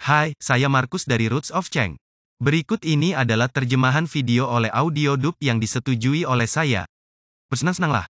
Hai, saya Markus dari Roots of Cheng. Berikut ini adalah terjemahan video oleh audio dub yang disetujui oleh saya. Bersenang-senanglah.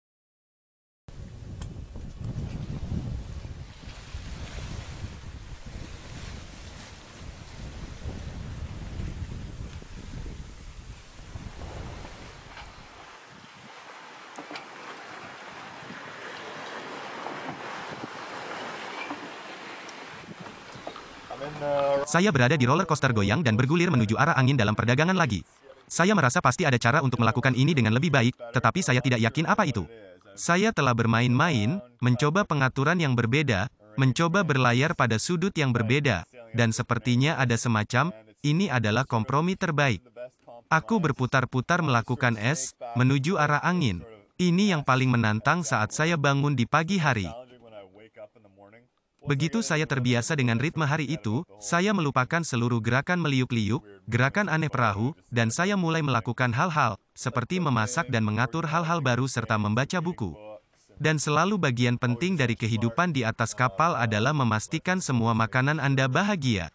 Saya berada di roller coaster goyang dan bergulir menuju arah angin dalam perdagangan lagi. Saya merasa pasti ada cara untuk melakukan ini dengan lebih baik, tetapi saya tidak yakin apa itu. Saya telah bermain-main, mencoba pengaturan yang berbeda, mencoba berlayar pada sudut yang berbeda, dan sepertinya ada semacam, ini adalah kompromi terbaik. Aku berputar-putar melakukan es, menuju arah angin. Ini yang paling menantang saat saya bangun di pagi hari. Begitu saya terbiasa dengan ritme hari itu, saya melupakan seluruh gerakan meliuk-liuk, gerakan aneh perahu, dan saya mulai melakukan hal-hal, seperti memasak dan mengatur hal-hal baru serta membaca buku. Dan selalu bagian penting dari kehidupan di atas kapal adalah memastikan semua makanan Anda bahagia.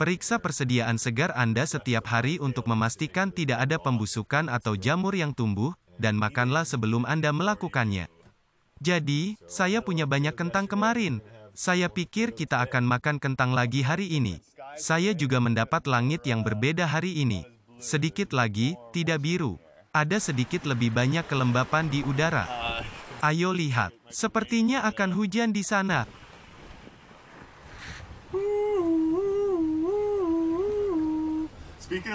Periksa persediaan segar Anda setiap hari untuk memastikan tidak ada pembusukan atau jamur yang tumbuh, dan makanlah sebelum Anda melakukannya. Jadi, saya punya banyak kentang kemarin. Saya pikir kita akan makan kentang lagi hari ini. Saya juga mendapat langit yang berbeda hari ini. Sedikit lagi, tidak biru. Ada sedikit lebih banyak kelembapan di udara. Ayo lihat. Sepertinya akan hujan di sana.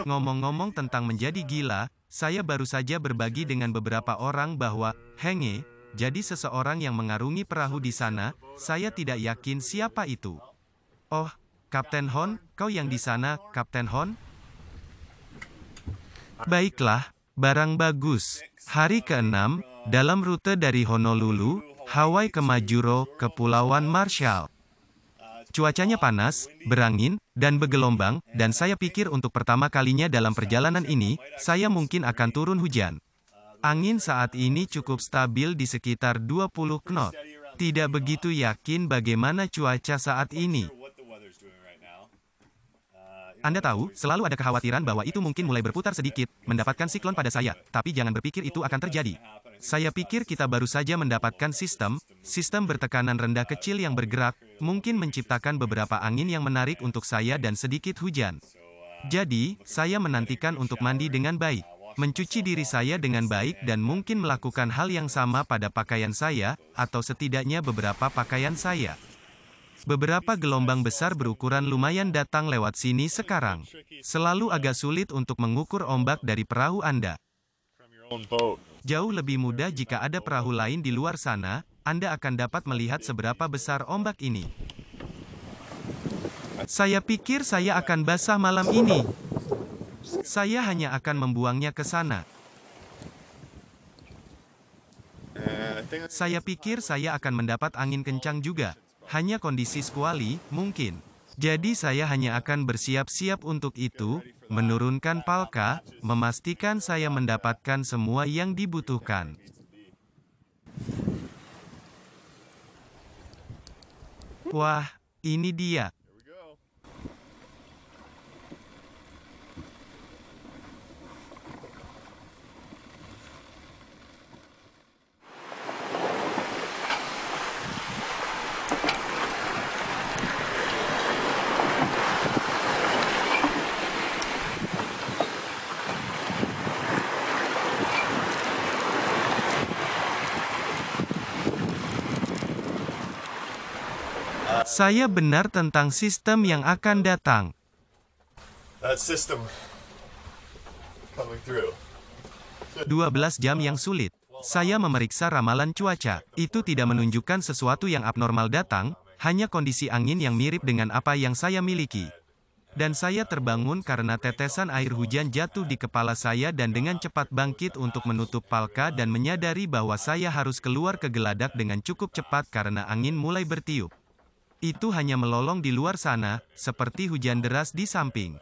Ngomong-ngomong tentang menjadi gila, saya baru saja berbagi dengan beberapa orang bahwa, Henge, jadi seseorang yang mengarungi perahu di sana, saya tidak yakin siapa itu. Oh, Kapten Hon, kau yang di sana, Kapten Hon? Baiklah, barang bagus. Hari ke-6, dalam rute dari Honolulu, Hawaii ke Majuro, Kepulauan Marshall. Cuacanya panas, berangin, dan bergelombang, dan saya pikir untuk pertama kalinya dalam perjalanan ini, saya mungkin akan turun hujan. Angin saat ini cukup stabil di sekitar 20 knot. Tidak begitu yakin bagaimana cuaca saat ini. Anda tahu, selalu ada kekhawatiran bahwa itu mungkin mulai berputar sedikit, mendapatkan siklon pada saya, tapi jangan berpikir itu akan terjadi. Saya pikir kita baru saja mendapatkan sistem, sistem bertekanan rendah kecil yang bergerak, mungkin menciptakan beberapa angin yang menarik untuk saya dan sedikit hujan. Jadi, saya menantikan untuk mandi dengan baik mencuci diri saya dengan baik dan mungkin melakukan hal yang sama pada pakaian saya, atau setidaknya beberapa pakaian saya. Beberapa gelombang besar berukuran lumayan datang lewat sini sekarang. Selalu agak sulit untuk mengukur ombak dari perahu Anda. Jauh lebih mudah jika ada perahu lain di luar sana, Anda akan dapat melihat seberapa besar ombak ini. Saya pikir saya akan basah malam ini. Saya hanya akan membuangnya ke sana. Saya pikir saya akan mendapat angin kencang juga. Hanya kondisi sekuali, mungkin. Jadi saya hanya akan bersiap-siap untuk itu, menurunkan palka, memastikan saya mendapatkan semua yang dibutuhkan. Wah, ini dia. Saya benar tentang sistem yang akan datang. That system coming through. 12 jam yang sulit. Saya memeriksa ramalan cuaca. Itu tidak menunjukkan sesuatu yang abnormal datang, hanya kondisi angin yang mirip dengan apa yang saya miliki. Dan saya terbangun karena tetesan air hujan jatuh di kepala saya dan dengan cepat bangkit untuk menutup palka dan menyadari bahwa saya harus keluar ke geladak dengan cukup cepat karena angin mulai bertiup. Itu hanya melolong di luar sana, seperti hujan deras di samping.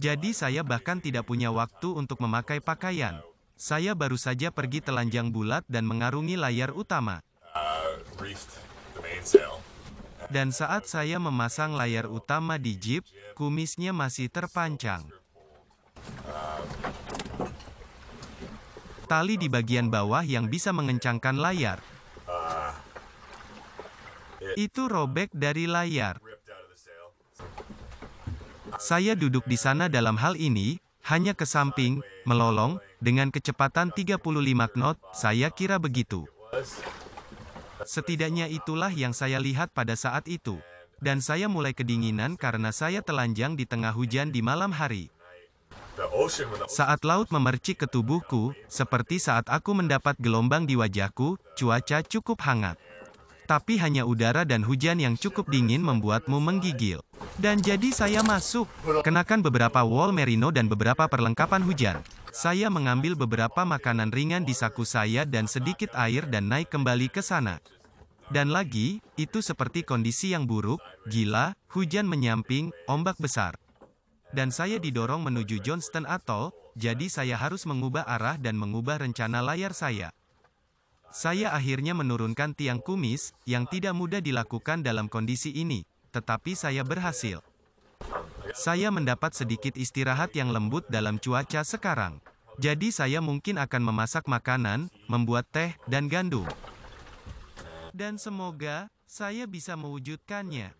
Jadi saya bahkan tidak punya waktu untuk memakai pakaian. Saya baru saja pergi telanjang bulat dan mengarungi layar utama. Dan saat saya memasang layar utama di jeep, kumisnya masih terpancang. Tali di bagian bawah yang bisa mengencangkan layar. Itu robek dari layar. Saya duduk di sana dalam hal ini, hanya ke samping, melolong, dengan kecepatan 35 knot, saya kira begitu. Setidaknya itulah yang saya lihat pada saat itu. Dan saya mulai kedinginan karena saya telanjang di tengah hujan di malam hari. Saat laut memercik ke tubuhku, seperti saat aku mendapat gelombang di wajahku, cuaca cukup hangat. Tapi hanya udara dan hujan yang cukup dingin membuatmu menggigil. Dan jadi saya masuk. Kenakan beberapa wall merino dan beberapa perlengkapan hujan. Saya mengambil beberapa makanan ringan di saku saya dan sedikit air dan naik kembali ke sana. Dan lagi, itu seperti kondisi yang buruk, gila, hujan menyamping, ombak besar. Dan saya didorong menuju Johnston Atoll, jadi saya harus mengubah arah dan mengubah rencana layar saya. Saya akhirnya menurunkan tiang kumis, yang tidak mudah dilakukan dalam kondisi ini, tetapi saya berhasil. Saya mendapat sedikit istirahat yang lembut dalam cuaca sekarang. Jadi saya mungkin akan memasak makanan, membuat teh, dan gandum. Dan semoga, saya bisa mewujudkannya.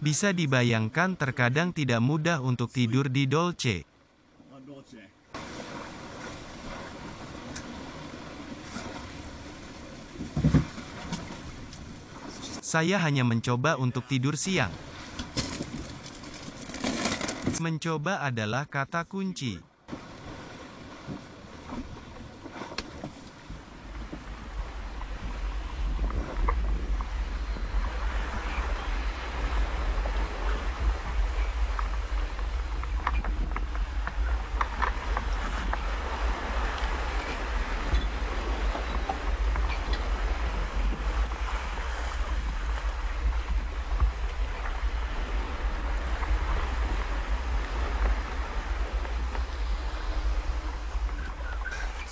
Bisa dibayangkan terkadang tidak mudah untuk tidur di Dolce. Saya hanya mencoba untuk tidur siang. Mencoba adalah kata kunci.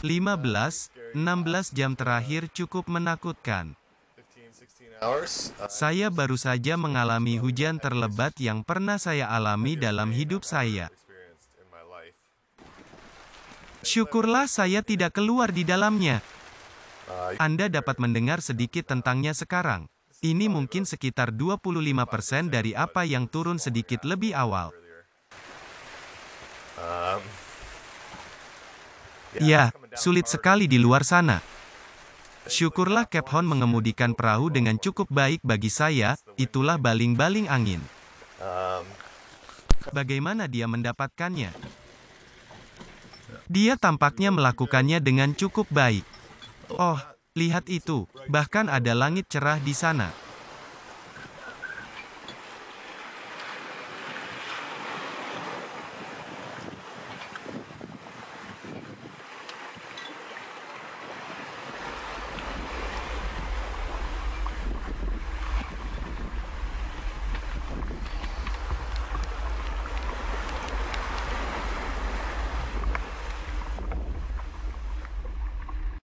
15, 16 jam terakhir cukup menakutkan. Saya baru saja mengalami hujan terlebat yang pernah saya alami dalam hidup saya. Syukurlah saya tidak keluar di dalamnya. Anda dapat mendengar sedikit tentangnya sekarang. Ini mungkin sekitar 25% dari apa yang turun sedikit lebih awal. Um, ya, Sulit sekali di luar sana. Syukurlah Kephon mengemudikan perahu dengan cukup baik bagi saya, itulah baling-baling angin. Bagaimana dia mendapatkannya? Dia tampaknya melakukannya dengan cukup baik. Oh, lihat itu, bahkan ada langit cerah di sana.